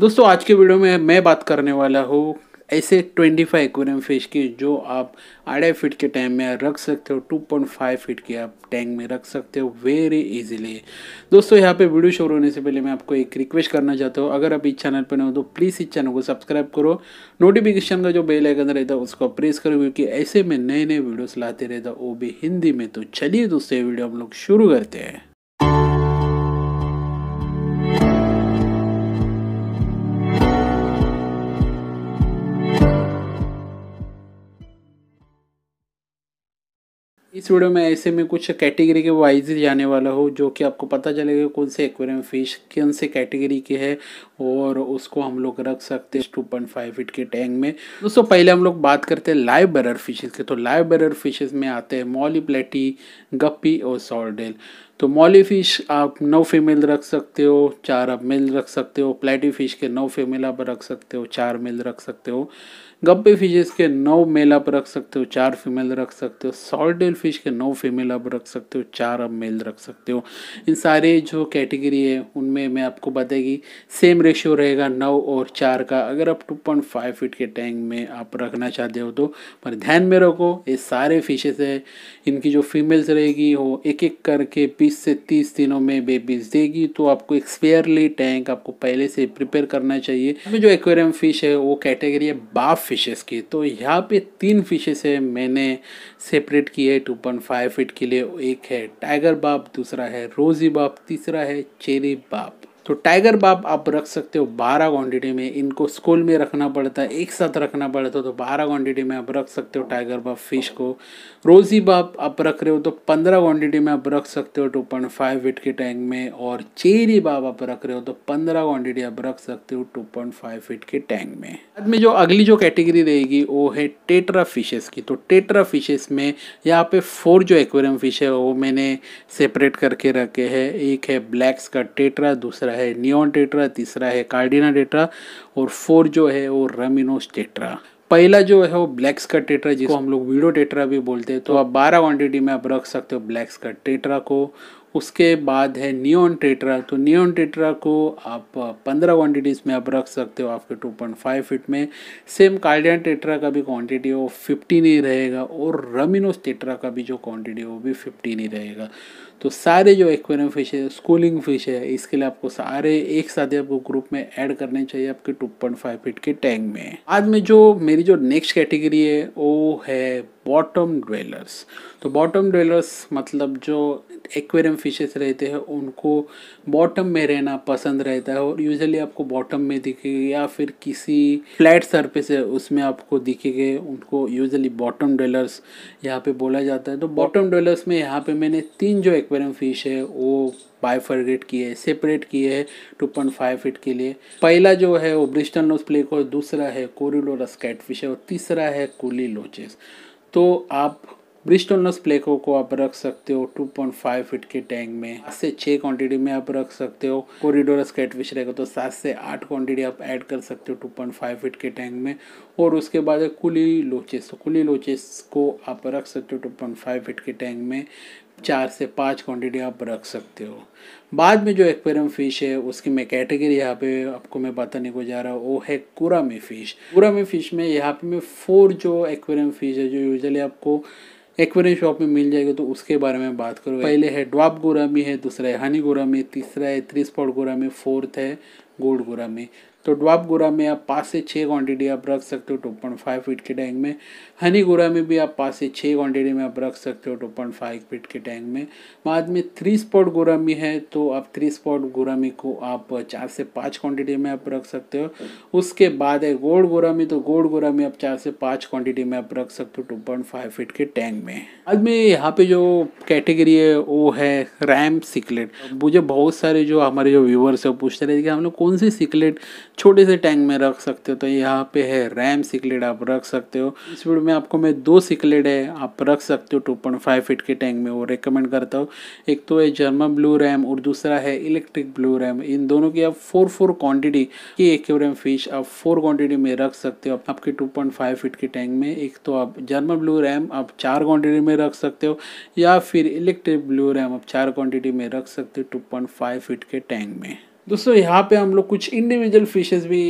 दोस्तों आज के वीडियो में मैं बात करने वाला हूँ ऐसे 25 फाइव एक्वेरियम फिश की जो आप आढ़ाई फीट के टैंक में रख सकते हो 2.5 फीट के आप टैंक में रख सकते हो वेरी इजीली दोस्तों यहाँ पे वीडियो शुरू होने से पहले मैं आपको एक रिक्वेस्ट करना चाहता हूँ अगर आप इस चैनल पर हो तो प्लीज़ इस चैनल को सब्सक्राइब करो नोटिफिकेशन का जो बेल आइकन रहता है उसको प्रेस करो क्योंकि ऐसे में नए नए वीडियोज़ लाते रहता वो भी हिंदी में तो चलिए दोस्तों ये वीडियो हम लोग शुरू करते हैं इस वीडियो में ऐसे में कुछ कैटेगरी के वाइज जाने वाला हो जो कि आपको पता चलेगा कौन से एक्वेरियम फिश कौन से कैटेगरी के है और उसको हम लोग रख सकते हैं टू पॉइंट फाइव फिट के टैंक में दोस्तों पहले हम लोग बात करते हैं लाइव बरर फिशेज़ के तो लाइव बरर फिशेज़ में आते हैं मॉली प्लेटी गप्पी और सॉर्डेल तो मॉली फिश आप नौ फीमेल रख सकते हो चार आप मेल रख सकते हो प्लेटी फिश के नौ फीमेल आप रख सकते हो चार मेल रख सकते हो गप्पे फिशेस के नौ मेल आप रख सकते हो चार फीमेल रख सकते हो सॉल्टेल फिश के नौ फीमेल आप रख सकते हो चार आप मेल रख सकते हो इन सारे जो कैटेगरी है उनमें मैं आपको बताएगी सेम रेशियो रहेगा नौ और चार का अगर आप टू पॉइंट फाइव फिट के टैंक में आप रखना चाहते हो तो पर ध्यान में रखो ये सारे फिशेस है इनकी जो फीमेल्स रहेगी वो एक एक करके पी बीस से तीस दिनों में बेबीज देगी तो आपको एक्सपेयरली टैंक आपको पहले से प्रिपेयर करना चाहिए जो एक्वेरियम फिश है वो कैटेगरी है बाफ फिशेस की तो यहाँ पे तीन फिशेस है मैंने सेपरेट किए है टू पॉइंट फाइव फिट के लिए एक है टाइगर बाप दूसरा है रोजी बाप तीसरा है चेरी बाप तो टाइगर बाप आप रख सकते हो बारह क्वांटिटी में इनको स्कूल में रखना पड़ता है एक साथ रखना पड़ता है तो बारह क्वांटिटी में आप रख सकते हो टाइगर बाप फिश को रोजी बाप आप रख रहे हो तो पंद्रह क्वांटिटी में आप रख सकते हो टू पॉइंट फाइव वेट के टैंक में और चेरी बाप आप रख रहे हो तो पंद्रह क्वांटिटी आप रख सकते हो टू पॉइंट फाइव वेट के टैंक में बाद में जो अगली जो कैटेगरी रहेगी वो है टेट्रा फिशेस की तो टेट्रा फिशेस में यहाँ पे फोर जो एक्वेरियम फिश है वो मैंने सेपरेट करके रखे है एक है ब्लैक्स का टेटरा दूसरा दूसरा है नियोन टेट्रा तीसरा है कार्डिना टेट्रा और फोर जो है वो रेमिनोस टेट्रा पहला जो है वो ब्लैक्स का टेट्रा जिसको हम लोग वीडो टेट्रा भी बोलते हैं तो आप बारह क्वान्टिटी में आप रख सकते हो ब्लैक्स का टेट्रा को उसके बाद है नियोन टेट्रा तो नियोन टेट्रा को आप पंद्रह क्वान्टिटीज़ में आप रख सकते हो आपके टू पॉइंट फाइव फिट में सेम कार्डियन टेट्रा का भी क्वांटिटी वो फिफ्टीन ही रहेगा और रमिनोस टेट्रा का भी जो क्वांटिटी है वो भी फिफ्टीन ही रहेगा तो सारे जो एक्वेरियम फिश है स्कूलिंग फिश है इसके लिए आपको सारे एक साथ ही आपको ग्रुप में ऐड करने चाहिए आपके 2.5 फिट के टैंक में आज में जो मेरी जो नेक्स्ट कैटेगरी है वो है बॉटम ड्वेलर्स तो बॉटम ड्वेलर्स मतलब जो एक्वेरियम फिशेस रहते हैं उनको बॉटम में रहना पसंद रहता है और यूजुअली आपको बॉटम में दिखेगी या फिर किसी फ्लैट सरफेस है उसमें आपको दिखेंगे उनको यूजुअली बॉटम डेलर्स यहाँ पे बोला जाता है तो बॉटम डेलर्स में यहाँ पे मैंने तीन जो एक्वेरियम फिश है वो बायफर्गेट किए सेपरेट किए हैं टू पॉइंट फाइव फिट के लिए पहला जो है वो ब्रिस्टन लोस प्लेक और दूसरा है कोरिलोरस कैटफिश है और तीसरा है कोली लोचेस तो आप ब्रिस्टोनस प्लेको को आप रख सकते हो 2.5 फीट के टैंक में सात से छः क्वांटिटी में आप रख सकते हो कोरिडोरस कैटफिश रहेगा तो सात से आठ क्वांटिटी आप ऐड कर सकते हो 2.5 फीट के टैंक में और उसके बाद है कुली लोचेस तो कुली लोचेस को आप रख सकते हो 2.5 फीट के टैंक में चार से पाँच क्वांटिटी आप रख सकते हो बाद में जो एक्वेरियम फिश है उसकी मैं कैटेगरी यहाँ पे आपको मैं बताने को जा रहा हूँ वो है कुरामी फिश कुरामी फिश में यहाँ पे मैं फोर जो एक्वेरियम फिश है जो यूजली आपको एक्वेरियम शॉप में मिल जाएगा तो उसके बारे में बात करो पहले है ड्वाप गोरामी है दूसरा है हनी गोरामी तीसरा है थ्री स्पॉट गोरामी फोर्थ है गोल्ड गोरामी तो ड्वाप गोरा में आप पाँच से छः क्वांटिटी आप रख सकते हो टू पॉइंट फाइव फिट के टैंक में हनी गोरा में भी आप पाँच से छः क्वांटिटी में आप रख सकते हो टू पॉइंट फाइव फिट के टैंक में बाद में थ्री स्पॉट गोरामी है तो आप थ्री स्पॉट गोरामी को आप चार से पाँच क्वांटिटी में आप रख सकते हो उसके बाद है गोड़ गोरामी तो गोड़ में आप चार से पाँच क्वान्टिटी में आप रख सकते हो टू पॉइंट फाइव के टैंक में बाद में यहाँ पे जो कैटेगरी है वो है रैम सिकलेट मुझे बहुत सारे जो हमारे जो व्यूवर्स है पूछते रहे कि हम लोग कौन सी सिकलेट छोटे से टैंक में रख सकते हो तो यहाँ पे है रैम सिकलेट आप रख सकते हो इस वीडियो में आपको मैं दो सिकलेट है आप रख सकते हो 2.5 फीट के टैंक में वो रिकमेंड करता हूँ एक तो है जर्मन ब्लू रैम और दूसरा है इलेक्ट्रिक ब्लू रैम इन दोनों की आप फोर फोर क्वान्टिटी की एक्वेरियम फिश आप फोर क्वान्टिटी में रख सकते हो आपके टू पॉइंट के टैंक में एक तो आप जर्मन ब्लू रैम आप चार क्वान्टिटी में रख सकते हो या फिर इलेक्ट्रिक ब्लू रैम आप चार क्वान्टिटी में रख सकते हो टू पॉइंट के टैंक में दोस्तों यहाँ पे हम लोग कुछ इंडिविजुअल फिशेस भी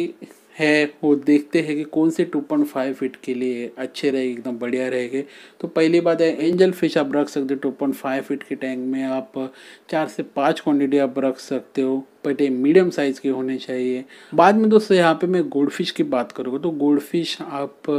है वो देखते हैं कि कौन से 2.5 फीट के लिए अच्छे रहेंगे एकदम बढ़िया रहेंगे तो पहली बात है एंजल फिश आप रख सकते हो 2.5 फीट के टैंक में आप चार से पाँच क्वान्टिटी आप रख सकते हो बट ये मीडियम साइज़ के होने चाहिए बाद में दोस्तों यहाँ पे मैं गोल्ड फिश की बात करूँगा तो गोल्ड फिश आप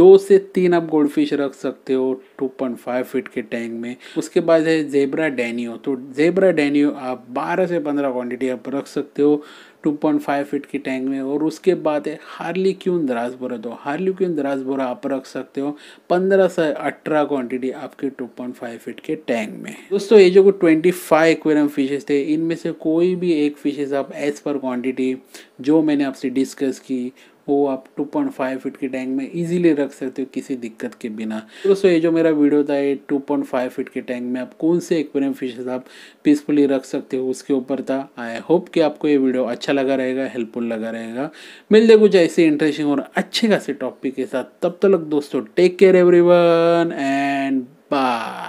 दो से तीन आप गोल्ड फिश रख सकते हो 2.5 फीट के टैंक में उसके बाद है जेबरा डैनियो तो जेबरा डैनियो आप 12 से 15 क्वांटिटी आप रख सकते हो 2.5 फीट की टैंक में और उसके बाद है हार्ली क्यून दराज बोरा दो हार्ली क्यून दराज बोरा आप रख सकते हो 15 से 18 क्वांटिटी आपके 2.5 फीट के टैंक में दोस्तों ये जो ट्वेंटी फाइव एक्वेरियम फिशेज थे इनमें से कोई भी एक फिशेज आप एज पर क्वांटिटी जो मैंने आपसे डिस्कस की वो आप 2.5 फीट के टैंक में इजीली रख सकते हो किसी दिक्कत के बिना दोस्तों ये जो मेरा वीडियो था ये 2.5 फीट के टैंक में आप कौन से एक्वेरियम फिशेस आप पीसफुली रख सकते हो उसके ऊपर था आई होप कि आपको ये वीडियो अच्छा लगा रहेगा हेल्पफुल लगा रहेगा मिलते कुछ ऐसे इंटरेस्टिंग और अच्छे खासे टॉपिक के साथ तब तक तो दोस्तों take care everyone and bye